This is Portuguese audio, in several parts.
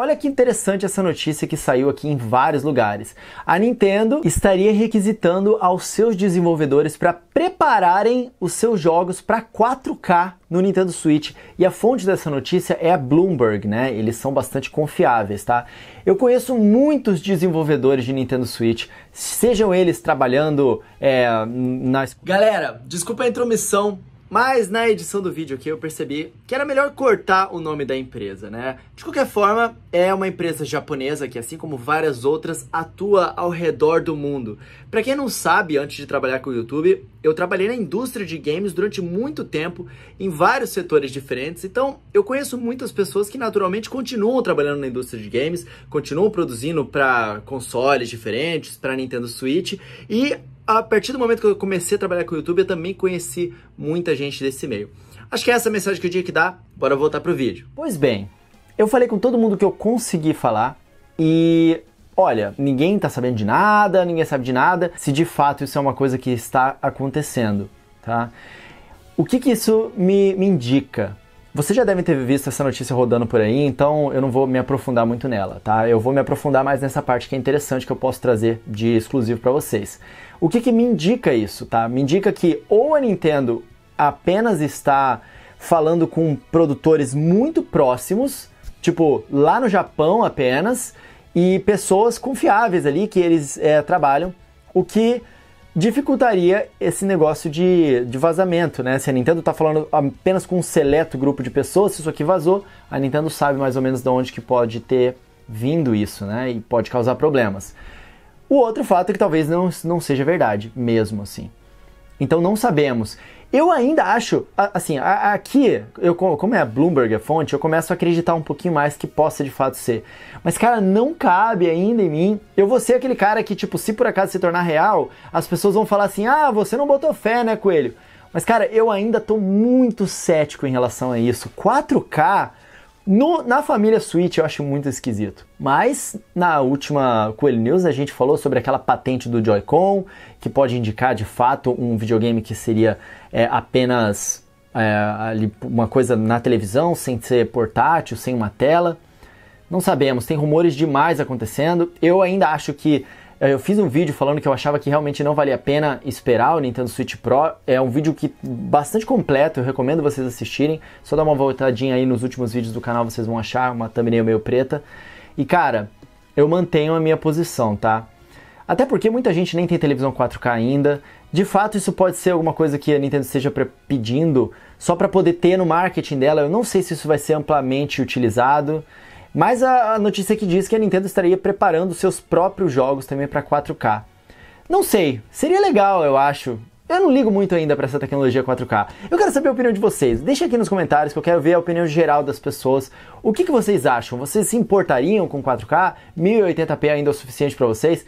Olha que interessante essa notícia que saiu aqui em vários lugares. A Nintendo estaria requisitando aos seus desenvolvedores para prepararem os seus jogos para 4K no Nintendo Switch. E a fonte dessa notícia é a Bloomberg, né? Eles são bastante confiáveis, tá? Eu conheço muitos desenvolvedores de Nintendo Switch, sejam eles trabalhando é, nas. Galera, desculpa a intromissão mas na edição do vídeo aqui eu percebi que era melhor cortar o nome da empresa, né? De qualquer forma, é uma empresa japonesa que, assim como várias outras, atua ao redor do mundo. Para quem não sabe, antes de trabalhar com o YouTube, eu trabalhei na indústria de games durante muito tempo, em vários setores diferentes, então eu conheço muitas pessoas que naturalmente continuam trabalhando na indústria de games, continuam produzindo para consoles diferentes, para Nintendo Switch e a partir do momento que eu comecei a trabalhar com o YouTube, eu também conheci muita gente desse meio. Acho que é essa a mensagem que eu tinha que dar. Bora voltar pro vídeo. Pois bem, eu falei com todo mundo que eu consegui falar e olha, ninguém tá sabendo de nada, ninguém sabe de nada, se de fato isso é uma coisa que está acontecendo, tá? O que que isso me, me indica? Vocês já devem ter visto essa notícia rodando por aí, então eu não vou me aprofundar muito nela, tá? Eu vou me aprofundar mais nessa parte que é interessante que eu posso trazer de exclusivo para vocês. O que, que me indica isso, tá? Me indica que ou a Nintendo apenas está falando com produtores muito próximos, tipo lá no Japão apenas, e pessoas confiáveis ali que eles é, trabalham, o que dificultaria esse negócio de, de vazamento, né? Se a Nintendo está falando apenas com um seleto grupo de pessoas, se isso aqui vazou, a Nintendo sabe mais ou menos de onde que pode ter vindo isso, né? E pode causar problemas. O outro fato é que talvez não, não seja verdade, mesmo assim. Então não sabemos. Eu ainda acho, assim, aqui, eu, como é a Bloomberg a fonte, eu começo a acreditar um pouquinho mais que possa de fato ser. Mas, cara, não cabe ainda em mim. Eu vou ser aquele cara que, tipo, se por acaso se tornar real, as pessoas vão falar assim: ah, você não botou fé, né, coelho? Mas, cara, eu ainda tô muito cético em relação a isso. 4K no, na família Switch eu acho muito esquisito. Mas na última Coelho News a gente falou sobre aquela patente do Joy-Con, que pode indicar de fato um videogame que seria é, apenas é, uma coisa na televisão, sem ser portátil, sem uma tela. Não sabemos, tem rumores demais acontecendo. Eu ainda acho que é, eu fiz um vídeo falando que eu achava que realmente não valia a pena esperar o Nintendo Switch Pro. É um vídeo que bastante completo, eu recomendo vocês assistirem. Só dá uma voltadinha aí nos últimos vídeos do canal, vocês vão achar uma thumbnail meio preta. E cara, eu mantenho a minha posição, tá? Até porque muita gente nem tem televisão 4K ainda. De fato, isso pode ser alguma coisa que a Nintendo esteja pedindo só para poder ter no marketing dela. Eu não sei se isso vai ser amplamente utilizado. Mas a notícia que diz que a Nintendo estaria preparando seus próprios jogos também para 4K. Não sei, seria legal, eu acho. Eu não ligo muito ainda para essa tecnologia 4K. Eu quero saber a opinião de vocês. Deixa aqui nos comentários que eu quero ver a opinião geral das pessoas. O que, que vocês acham? Vocês se importariam com 4K? 1080p ainda é o suficiente para vocês?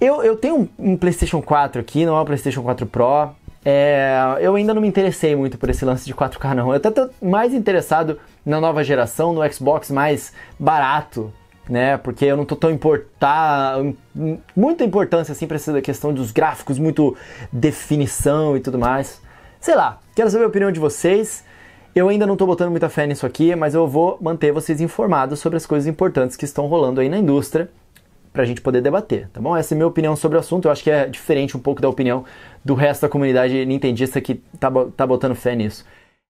Eu, eu tenho um, um PlayStation 4 aqui, não é um PlayStation 4 Pro. É, eu ainda não me interessei muito por esse lance de 4K não. Eu até tô mais interessado na nova geração, no Xbox mais barato, né? Porque eu não tô tão importar hum, muita importância assim para essa questão dos gráficos, muito definição e tudo mais. Sei lá, quero saber a opinião de vocês. Eu ainda não tô botando muita fé nisso aqui, mas eu vou manter vocês informados sobre as coisas importantes que estão rolando aí na indústria para a gente poder debater, tá bom? Essa é a minha opinião sobre o assunto, eu acho que é diferente um pouco da opinião do resto da comunidade nintendista que tá, tá botando fé nisso.